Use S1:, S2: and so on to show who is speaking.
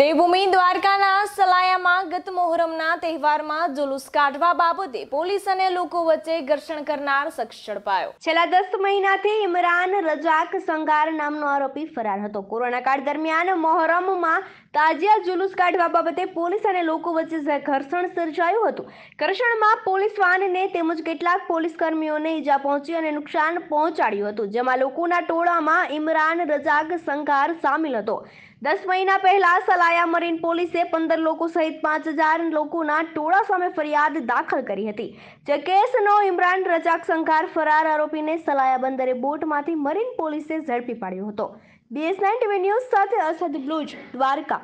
S1: દેવભૂમિ દ્વારકાના સલાયામાં ગત મોહરમના તહેવારમાં જુલુસ કાઢવા બાબતે પોલીસ
S2: અને લોકો વચ્ચે ઘર્ષણ કરનાર શખ્સ ઝડપાયો છેલ્લા દસ મહિનાથી ઇમરાન રજાક સંગાર નામનો આરોપી ફરાર હતો કોરોના કાળ દરમિયાન મોહરમમાં તાજિયા જુલુસ કાઢવા બાબતે પોલીસ અને લોકો વચ્ચે ઘર્ષણ સર્જાયું હતું ઘર્ષણમાં પોલીસ વાહનને તેમજ કેટલાક પોલીસ કર્મીઓને ઈજા પહોંચી અને નુકસાન પહોંચાડ્યું હતું જેમાં લોકોના ટોળામાં ઇમરાન રજાક સંઘાર સામેલ હતો દસ મહિના પહેલા સલાયા મરીન પોલીસે પંદર લોકો સહિત પાંચ હજાર લોકોના ટોળા સામે ફરિયાદ દાખલ કરી હતી જે કેસનો ઇમરાન રજાક સંઘાર ફરાર આરોપીને સલાયા બંદરે બોટમાંથી મરીન પોલીસે ઝડપી પાડ્યો હતો બીએસ નાઇન ટીવી ન્યૂઝ સાથે અસદ બ્લુજ દ્વારકા